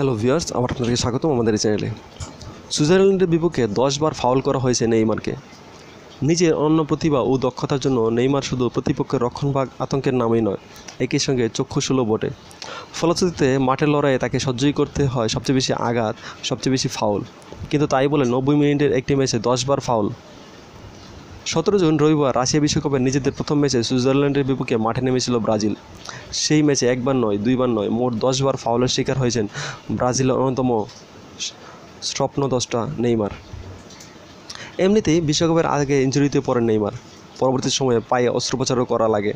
hello viewers আবার আপনাদেরকে স্বাগতম আমাদের এই চ্যানেলে সুইজারল্যান্ডের বিপক্ষে দশবার ফাউল করা হয়েছে নেইমারকে নিজের অন্য প্রতিভা ও দক্ষতার জন্য নেইমার শুধু প্রতিপক্ষের রক্ষণভাগ আতঙ্কের নামই নয় একই সঙ্গে চক্ষুশুলো বটে ফলশ্রুতিতে মাঠের লড়াইয়ে তাকে সহ্যই করতে হয় সবচেয়ে বেশি আঘাত সবচেয়ে বেশি ফাউল কিন্তু তাই বলে নব্বই মিনিটের একটি ম্যাচে দশবার ফাউল সতেরো জুন রবিবার রাশিয়া বিশ্বকাপের নিজেদের প্রথম ম্যাচে সুইজারল্যান্ডের বিপক্ষে মাঠে নেমেছিল ব্রাজিল সেই ম্যাচে একবার নয় দুইবার নয় মোট দশবার ফাউলের শিকার হয়েছেন ব্রাজিলের অন্যতম স্বপ্ন দশটা নেইমার এমনিতেই বিশ্বকাপের আগে ইঞ্জুরিতে পড়েন নেইমার পরবর্তী সময়ে পায়ে অস্ত্রোপচারও করা লাগে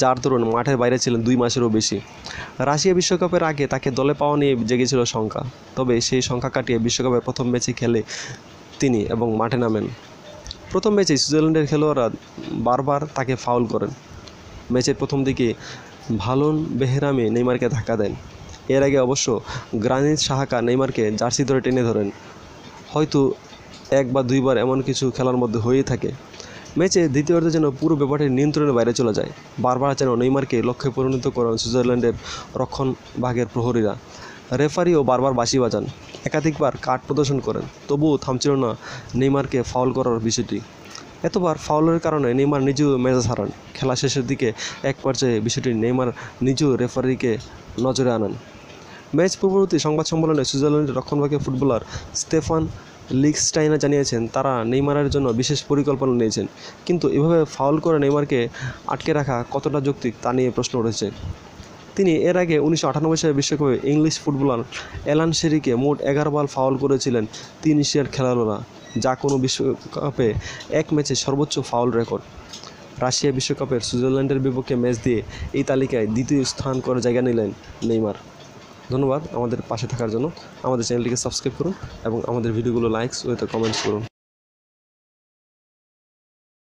যার দরুন মাঠের বাইরে ছিলেন দুই মাসেরও বেশি রাশিয়া বিশ্বকাপের আগে তাকে দলে পাওয়া নিয়ে জেগেছিল সংখ্যা তবে সেই সংখ্যা কাটিয়ে বিশ্বকাপের প্রথম ম্যাচে খেলে তিনি এবং মাঠে নামেন প্রথম ম্যাচে সুইজারল্যান্ডের খেলোয়াড়রা বারবার তাকে ফাউল করেন ম্যাচের প্রথম দিকে ভালন বেহেরামে নেইমারকে ধাক্কা দেন এর আগে অবশ্য গ্রানিত সাহাকা নেইমারকে জার্সি ধরে টেনে ধরেন হয়তো এক বা দুইবার এমন কিছু খেলার মধ্যে হয়েই থাকে ম্যাচে দ্বিতীয়ার্ধে যেন পুরো ব্যাপারটি নিয়ন্ত্রণের বাইরে চলে যায় বারবার যেন নেইমারকে লক্ষ্যে পরিণত করেন সুইজারল্যান্ডের রক্ষণ ভাগের প্রহরীরা রেফারিও বারবার বাঁশি বাজান একাধিকবার কাঠ প্রদর্শন করেন তবুও থামছিল না নেইমারকে ফাউল করার বিষয়টি এতবার ফাউলের কারণে নেইমার নিজেও মেজাজ হারান খেলা শেষের দিকে এক পর্যায়ে বিষয়টি নেইমার নিজেও রেফারিকে নজরে আনেন ম্যাচ পূর্ববর্তী সংবাদ সম্মেলনে সুইজারল্যান্ডের রক্ষণভাগের ফুটবলার স্টেফান লিগস্টাইনা জানিয়েছেন তারা নেইমারের জন্য বিশেষ পরিকল্পনা নিয়েছেন কিন্তু এভাবে ফাউল করে নেইমারকে আটকে রাখা কতটা যৌক্তিক তা নিয়ে প্রশ্ন উঠেছে তিনি এর আগে উনিশশো আটানব্বই সালে বিশ্বকাপে ইংলিশ ফুটবলার অ্যালান শেরিকে মোট এগারো বল ফাউল করেছিলেন তিন এশিয়ার খেলোয়াড়রা যা কোনো বিশ্বকাপে এক ম্যাচে সর্বোচ্চ ফাউল রেকর্ড রাশিয়া বিশ্বকাপের সুইজারল্যান্ডের বিপক্ষে ম্যাচ দিয়ে এই তালিকায় দ্বিতীয় স্থান করে জায়গা নিলেন নেইমার ধন্যবাদ আমাদের পাশে থাকার জন্য আমাদের চ্যানেলটিকে সাবস্ক্রাইব করুন এবং আমাদের ভিডিওগুলো লাইকস ওয়েতে কমেন্টস করুন